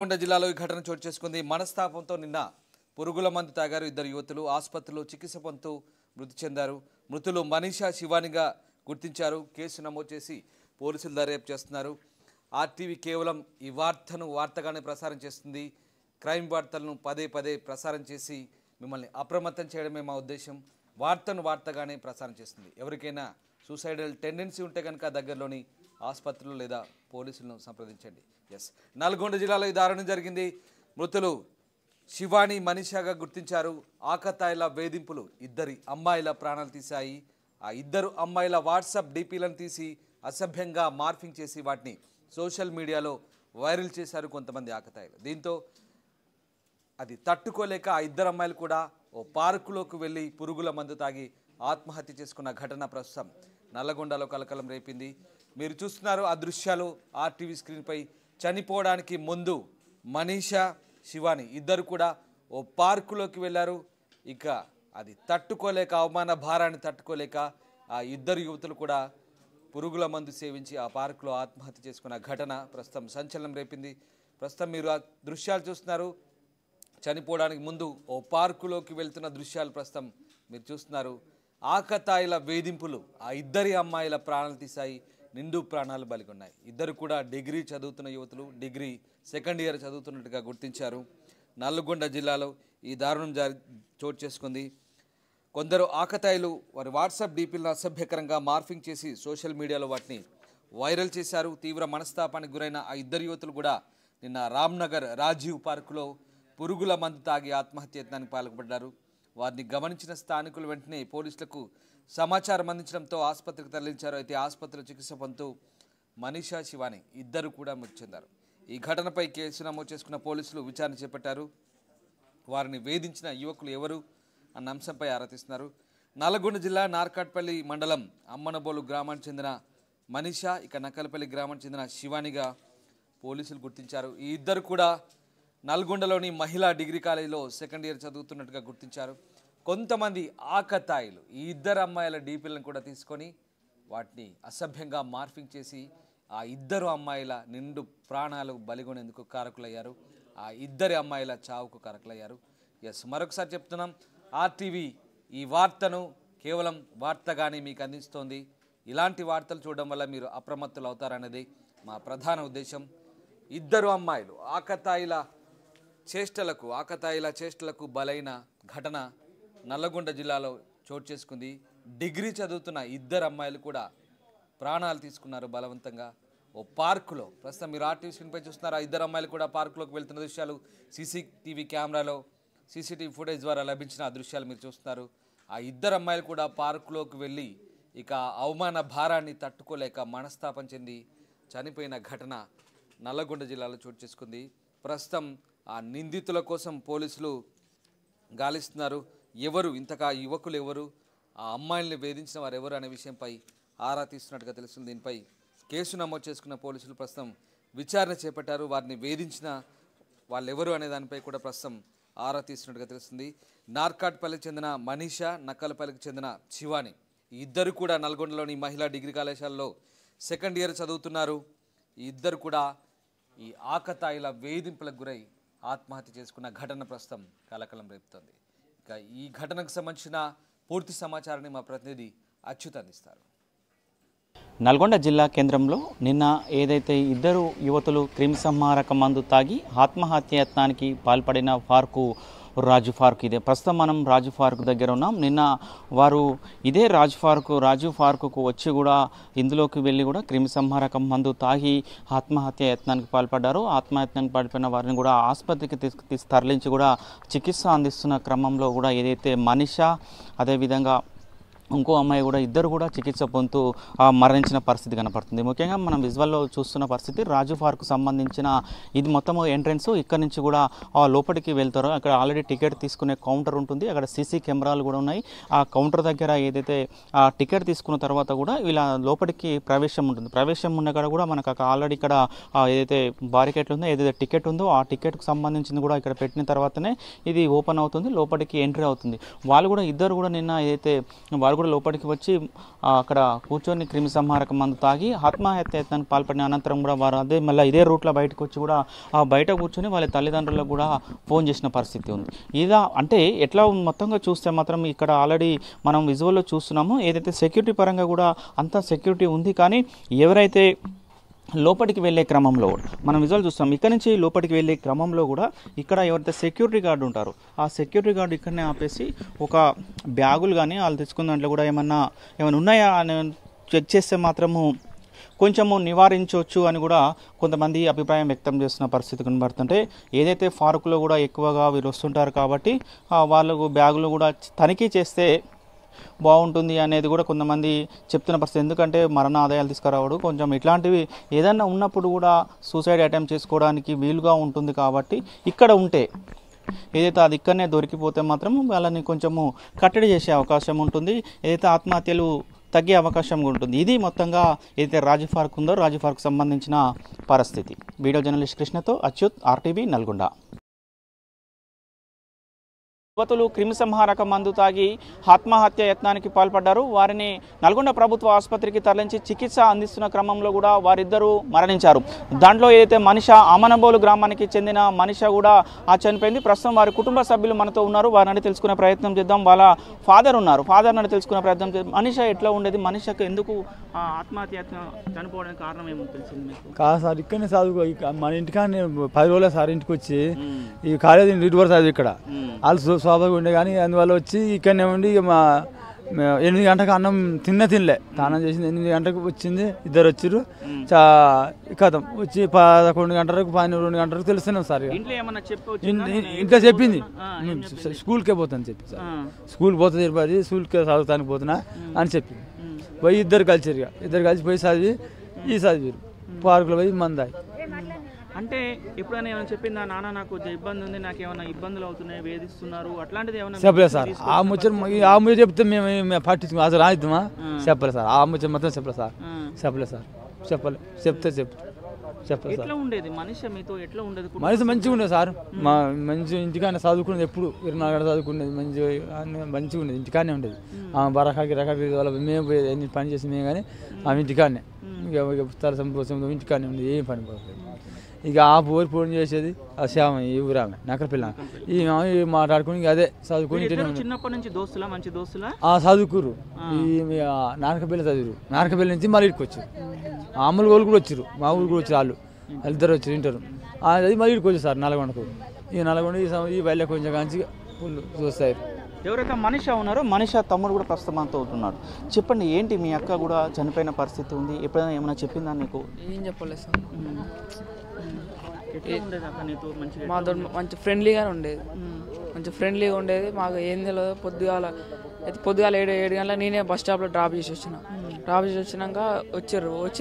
నల్గొండ జిల్లాలో ఈ ఘటన చోటు చేసుకుంది మనస్తాపంతో నిన్న పురుగుల మందు తాగారు ఇద్దరు యువతులు ఆసుపత్రిలో చికిత్స పొందుతూ మృతి చెందారు మృతులు మనీషా శివానిగా గుర్తించారు కేసు నమోదు చేసి పోలీసులు దర్యాప్తు చేస్తున్నారు ఆర్టీవీ కేవలం ఈ వార్తను వార్తగానే ప్రసారం చేస్తుంది క్రైమ్ వార్తలను పదే పదే ప్రసారం చేసి మిమ్మల్ని అప్రమత్తం చేయడమే మా ఉద్దేశం వార్తను వార్తగానే ప్రసారం చేస్తుంది ఎవరికైనా సూసైడల్ టెండెన్సీ ఉంటే కనుక దగ్గరలోని ఆసుపత్రులు లేదా పోలీసులను సంప్రదించండి ఎస్ నల్గొండ జిల్లాలో ఈ దారుణం జరిగింది మృతులు శివాని మనిషాగా గుర్తించారు ఆకతాయిల వేధింపులు ఇద్దరి అమ్మాయిల ప్రాణాలు తీశాయి ఆ ఇద్దరు అమ్మాయిల వాట్సాప్ డీపీలను తీసి అసభ్యంగా మార్ఫింగ్ చేసి వాటిని సోషల్ మీడియాలో వైరల్ చేశారు కొంతమంది ఆకతాయిలు దీంతో అది తట్టుకోలేక ఆ ఇద్దరు అమ్మాయిలు కూడా ఓ పార్కులోకి వెళ్ళి పురుగుల మందు తాగి ఆత్మహత్య చేసుకున్న ఘటన ప్రస్తుతం నల్లగొండలో కలకలం రేపింది మీరు చూస్తున్నారు ఆ దృశ్యాలు ఆర్టీవీ స్క్రీన్పై చనిపోవడానికి ముందు మనీషా శివాని ఇద్దరు కూడా ఓ పార్కులోకి వెళ్ళారు ఇక అది తట్టుకోలేక అవమాన భారాన్ని తట్టుకోలేక ఆ ఇద్దరు యువతులు కూడా పురుగుల మందు సేవించి ఆ పార్కులో ఆత్మహత్య చేసుకున్న ఘటన ప్రస్తుతం సంచలనం రేపింది ప్రస్తుతం మీరు ఆ దృశ్యాలు చూస్తున్నారు చనిపోవడానికి ముందు ఓ పార్కులోకి వెళ్తున్న దృశ్యాలు ప్రస్తుతం మీరు చూస్తున్నారు ఆకతాయిల వేధింపులు ఆ ఇద్దరి అమ్మాయిల ప్రాణాలు తీశాయి నిండు ప్రాణాలు బలిగున్నాయి ఇద్దరు కూడా డిగ్రీ చదువుతున్న యువతులు డిగ్రీ సెకండ్ ఇయర్ చదువుతున్నట్టుగా గుర్తించారు నల్గొండ జిల్లాలో ఈ దారుణం జారి చోటు చేసుకుంది కొందరు ఆకతాయిలు వారి వాట్సాప్ డీపీలను అసభ్యకరంగా మార్ఫింగ్ చేసి సోషల్ మీడియాలో వాటిని వైరల్ చేశారు తీవ్ర మనస్తాపానికి గురైన ఆ ఇద్దరు యువతులు కూడా నిన్న రామ్నగర్ రాజీవ్ పార్కులో పురుగుల మందు తాగి ఆత్మహత్య యత్నానికి పాల్పడ్డారు వారిని గమనించిన స్థానికులు వెంటనే పోలీసులకు సమాచారం అందించడంతో ఆసుపత్రికి తరలించారు అయితే ఆసుపత్రిలో చికిత్స పొందుతూ మనీషా శివాని ఇద్దరు కూడా మృతి చెందారు ఈ ఘటనపై కేసు నమోదు చేసుకున్న పోలీసులు విచారణ చేపట్టారు వారిని వేధించిన యువకులు ఎవరు అన్న అంశంపై ఆరాధిస్తున్నారు నల్గొండ జిల్లా నార్కాట్పల్లి మండలం అమ్మనబోలు గ్రామానికి చెందిన మనీషా ఇక నక్కలపల్లి గ్రామానికి చెందిన శివానిగా పోలీసులు గుర్తించారు ఈ ఇద్దరు కూడా నల్గొండలోని మహిళా డిగ్రీ కాలేజీలో సెకండ్ ఇయర్ చదువుతున్నట్టుగా గుర్తించారు కొంతమంది ఆకతాయిలు ఈ ఇద్దరు అమ్మాయిల డీపీలను కూడా తీసుకొని వాటిని అసభ్యంగా మార్ఫింగ్ చేసి ఆ ఇద్దరు అమ్మాయిల నిండు ప్రాణాలు బలిగొనేందుకు కారకులయ్యారు ఆ ఇద్దరి అమ్మాయిల చావుకు కారకులయ్యారు ఎస్ మరొకసారి చెప్తున్నాం ఆర్టీవీ ఈ వార్తను కేవలం వార్తగానే మీకు అందిస్తోంది ఇలాంటి వార్తలు చూడడం వల్ల మీరు అప్రమత్తులు అవుతారనేది మా ప్రధాన ఉద్దేశం ఇద్దరు అమ్మాయిలు ఆకతాయిల చేష్టలకు ఆకతాయిల చేష్టలకు బలైన ఘటన నల్లగొండ జిల్లాలో చోటు చేసుకుంది డిగ్రీ చదువుతున్న ఇద్దరు అమ్మాయిలు కూడా ప్రాణాలు తీసుకున్నారు బలవంతంగా ఓ పార్కులో ప్రస్తుతం మీరు ఆర్టీవీ స్క్రీన్పై చూస్తున్నారు ఆ ఇద్దరు అమ్మాయిలు కూడా పార్కులోకి వెళ్తున్న దృశ్యాలు సీసీటీవీ కెమెరాలో సీసీటీవీ ఫుటేజ్ ద్వారా లభించిన దృశ్యాలు మీరు చూస్తున్నారు ఆ ఇద్దరు అమ్మాయిలు కూడా పార్కులోకి వెళ్ళి ఇక అవమాన భారాన్ని తట్టుకోలేక మనస్తాపం చెంది చనిపోయిన ఘటన నల్లగొండ జిల్లాలో చోటు చేసుకుంది ప్రస్తుతం ఆ నిందితుల కోసం పోలీసులు గాలిస్తున్నారు ఎవరు ఇంతకా యువకులు ఎవరు ఆ అమ్మాయిల్ని వేధించిన వారు ఎవరు అనే విషయంపై ఆరా తీస్తున్నట్టుగా తెలుస్తుంది దీనిపై కేసు నమోదు చేసుకున్న పోలీసులు ప్రస్తుతం విచారణ చేపట్టారు వారిని వేధించిన వాళ్ళు ఎవరు అనే దానిపై కూడా ప్రస్తుతం ఆరా తీస్తున్నట్టుగా తెలుస్తుంది నార్కాట్పల్లికి చెందిన మనీషా నక్కలపల్లికి చెందిన శివాని ఇద్దరు కూడా నల్గొండలోని మహిళా డిగ్రీ కళాశాలలో సెకండ్ ఇయర్ చదువుతున్నారు ఇద్దరు కూడా ఈ ఆకతాయిల వేధింపులకు గురై ఆత్మహత్య చేసుకున్న ఘటన ప్రస్తుతం కలకలం రేపుతోంది ఇక ఈ ఘటనకు సంబంధించిన పూర్తి సమాచారాన్ని మా ప్రతినిధి అచ్యుత్ అందిస్తారు నల్గొండ జిల్లా కేంద్రంలో నిన్న ఏదైతే ఇద్దరు యువతులు క్రిమిసంహారక మందు తాగి యత్నానికి పాల్పడిన వార్కు రాజు ఫార్క్ ఇదే ప్రస్తుతం మనం రాజు ఫార్క్ దగ్గర ఉన్నాం నిన్న వారు ఇదే రాజు ఫారూక్ రాజు ఫారూక్కు వచ్చి కూడా ఇందులోకి వెళ్ళి కూడా క్రిమి మందు తాగి ఆత్మహత్య యత్నానికి పాల్పడ్డారు ఆత్మహత్యానికి పాల్పడిన వారిని కూడా ఆసుపత్రికి తీసుకు తరలించి కూడా చికిత్స అందిస్తున్న క్రమంలో కూడా ఏదైతే మనిష అదేవిధంగా ఇంకో అమ్మాయి కూడా ఇద్దరు కూడా చికిత్స పొందుతూ మరణించిన పరిస్థితి కనపడుతుంది ముఖ్యంగా మనం విజువల్లో చూస్తున్న పరిస్థితి రాజు పార్క్ సంబంధించిన ఇది మొత్తం ఎంట్రన్స్ ఇక్కడ నుంచి కూడా లోపలికి వెళ్తారు అక్కడ ఆల్రెడీ టికెట్ తీసుకునే కౌంటర్ ఉంటుంది అక్కడ సీసీ కెమెరాలు కూడా ఉన్నాయి ఆ కౌంటర్ దగ్గర ఏదైతే ఆ టికెట్ తీసుకున్న తర్వాత కూడా ఇలా లోపలికి ప్రవేశం ఉంటుంది ప్రవేశం ఉన్న కూడా మనకు అక్కడ ఆల్రెడీ ఇక్కడ ఏదైతే బారికెట్లు ఉందో ఏదైతే టికెట్ ఉందో ఆ టికెట్కు సంబంధించింది కూడా ఇక్కడ పెట్టిన తర్వాతనే ఇది ఓపెన్ అవుతుంది లోపలికి ఎంట్రీ అవుతుంది వాళ్ళు కూడా ఇద్దరు కూడా నిన్న ఏదైతే వాళ్ళు కూడా లోపలికి వచ్చి అక్కడ కూర్చొని క్రిమి సంహారక మందు తాగి ఆత్మహత్య అయితే పాల్పడిన అనంతరం కూడా వారు అదే మళ్ళీ ఇదే రూట్లో బయటకు వచ్చి కూడా బయట కూర్చొని వాళ్ళ తల్లిదండ్రులకు కూడా ఫోన్ చేసిన పరిస్థితి ఉంది ఇదా అంటే ఎట్లా మొత్తంగా చూస్తే మాత్రం ఇక్కడ ఆల్రెడీ మనం విజువల్లో చూస్తున్నాము ఏదైతే సెక్యూరిటీ పరంగా కూడా అంత సెక్యూరిటీ ఉంది కానీ ఎవరైతే లోపలికి వెళ్ళే క్రమంలో మనం విజువల్ చూస్తాం ఇక్కడ నుంచి లోపలికి వెళ్ళే క్రమంలో కూడా ఇక్కడ ఎవరైతే సెక్యూరిటీ గార్డు ఉంటారో ఆ సెక్యూరిటీ గార్డు ఇక్కడనే ఆపేసి ఒక బ్యాగులు కానీ వాళ్ళు తెచ్చుకున్న దాంట్లో కూడా ఏమన్నా ఏమైనా ఉన్నాయా అని చెక్ చేస్తే మాత్రము కొంచెము నివారించవచ్చు అని కూడా కొంతమంది అభిప్రాయం వ్యక్తం చేస్తున్న పరిస్థితి కనబడుతుంటే ఏదైతే ఫారుకులో కూడా ఎక్కువగా వీరు వస్తుంటారు కాబట్టి వాళ్ళకు బ్యాగులు కూడా తనిఖీ చేస్తే బాగుంటుంది అనేది కూడా కొంతమంది చెప్తున్న పరిస్థితి ఎందుకంటే మరణ ఆదాయాలు తీసుకురావడు కొంచెం ఇట్లాంటివి ఏదైనా ఉన్నప్పుడు కూడా సూసైడ్ అటెంప్ట్ చేసుకోవడానికి వీలుగా ఉంటుంది కాబట్టి ఇక్కడ ఉంటే ఏదైతే అది ఇక్కడనే దొరికిపోతే మాత్రం వాళ్ళని కొంచెము కట్టడి చేసే అవకాశం ఉంటుంది ఏదైతే ఆత్మహత్యలు తగ్గే అవకాశం ఉంటుంది ఇది మొత్తంగా ఏదైతే రాజు ఫార్క్ ఉందో రాజు ఫార్క్ సంబంధించిన పరిస్థితి వీడియో జర్నలిస్ట్ కృష్ణతో అచ్యుత్ ఆర్టీవీ నల్గొండ యువతులు క్రిమిసంహారక మందు తాగి ఆత్మహత్య యత్నానికి పాల్పడ్డారు వారిని నల్గొండ ప్రభుత్వ ఆసుపత్రికి తరలించి చికిత్స అందిస్తున్న క్రమంలో కూడా వారిద్దరూ మరణించారు దాంట్లో ఏదైతే మనిష అమనబోలు గ్రామానికి చెందిన మనిష కూడా ఆ చనిపోయింది ప్రస్తుతం వారి కుటుంబ సభ్యులు మనతో ఉన్నారు వారిని తెలుసుకునే ప్రయత్నం చేద్దాం వాళ్ళ ఫాదర్ ఉన్నారు ఫాదర్ నన్ను తెలుసుకునే ప్రయత్నం చేద్దాం మనిష ఎట్లా ఉండేది మనిషకు ఎందుకు ఆత్మహత్య చనిపోవడానికి కారణం ఏమో తెలిసింది కాదు సార్ ఇక్కడనే మన ఇంటికానే పది రోజుల సార్ ఇంటికి వచ్చి ఈ కాలేజీ ఇక్కడ వాళ్ళు స్వాభావిక ఉండే కానీ అందువల్ల వచ్చి ఇక్కడనే ఉండి ఇక మా ఎనిమిది గంటకు అన్నం తిన్న తినలే స్నానం చేసింది ఎనిమిది గంటకు వచ్చింది ఇద్దరు వచ్చారు చా కథం వచ్చి పదకొండు గంటలకు పన్నెండు గంటలకు తెలుస్తున్నాం సార్ ఇంకా చెప్పింది స్కూల్కే పోతాను చెప్పి సార్ స్కూల్ పోతుంది తిరుపతి స్కూల్కే చదువుతానికి పోతున్నా అని చెప్పింది పోయి ఇద్దరు కలిసి ఇక ఇద్దరు కలిసి పోయి చదివి ఈ చదివి పార్కులు పోయి మందాయి అంటే ఎప్పుడైనా ఏమైనా చెప్పిందా నాన్న నాకు కొంచెం ఇబ్బంది ఉంది నాకు ఏమైనా ఇబ్బందులు అవుతున్నాయి వేధిస్తున్నారు అట్లాంటిది ఏమైనా చెప్పలేదు సార్ ఆ ముచ్చట ఆ ముచ్చట చెప్తే మేము పట్టించుకో అసలు రాయిద్దామా చెప్పలేదు సార్ ఆ ముచ్చట మాత్రం చెప్పలేదు సార్ చెప్పలేదు సార్ చెప్పలేదు చెప్తే చెప్ చెప్పలేదు సార్ ఉండేది మనిషి మీతో ఎట్లా ఉండేది మనిషి మంచిగా ఉండేది సార్ మా మంచి ఇంటికానే చదువుకునేది ఎప్పుడు ఇరవై గంటలు చదువుకునేది మంచి మంచిగా ఉండేది ఇంటికానే ఉండేది ఆమె బరకాకి రకాకి మేము ఎన్ని పని చేసి మేము కానీ ఆమె ఇంటికానే ఇంకా తర్వాత సంతోషంతో ఇంటికానే ఉండేది ఏం పని పోలేదు ఇక ఆ ఊరు ఫోన్ చేసేది ఆ శ్యామ ఈ ఊరు ఆమె పిల్ల ఈ మాట్లాడుకుని అదే చదువుకుని చిన్నప్పటి నుంచి దోస్తులా మంచి దోస్తులా చదువుకురు ఈ నారకపల్లి చదువురు నానకపిల్ల నుంచి మళ్ళీ ఇక్కడికి వచ్చారు అమ్మలు వాళ్ళు కూడా వచ్చారు మా ఊరు కూడా వచ్చారు వాళ్ళు ఇద్దరు వచ్చారు ఇంటారు అది మళ్ళీ ఇక్కడికి వచ్చారు సార్ నల్గొండకు ఈ నల్గొండ ఈ ఈ బయలుకి కొంచెం కాంచి చూస్తారు ఎవరైతే మనిష ఉన్నారో మనిష తమ్ముడు కూడా ప్రస్తుతం మనతో చెప్పండి ఏంటి మీ అక్క కూడా చనిపోయిన పరిస్థితి ఉంది ఎప్పుడైనా ఏమైనా చెప్పిందా నీకు ఏం చెప్పలేదు సార్ మంచి ఫ్రెండ్లీగానే ఉండేది మంచి ఫ్రెండ్లీగా ఉండేది మాకు ఏం తెలియదు పొద్దుగాల అయితే పొద్దుగాల ఏడు ఏడు గంటల నేనే బస్ స్టాప్లో డ్రాప్ చేసి వచ్చిన డ్రాప్ చేసి వచ్చినాక వచ్చారు వచ్చి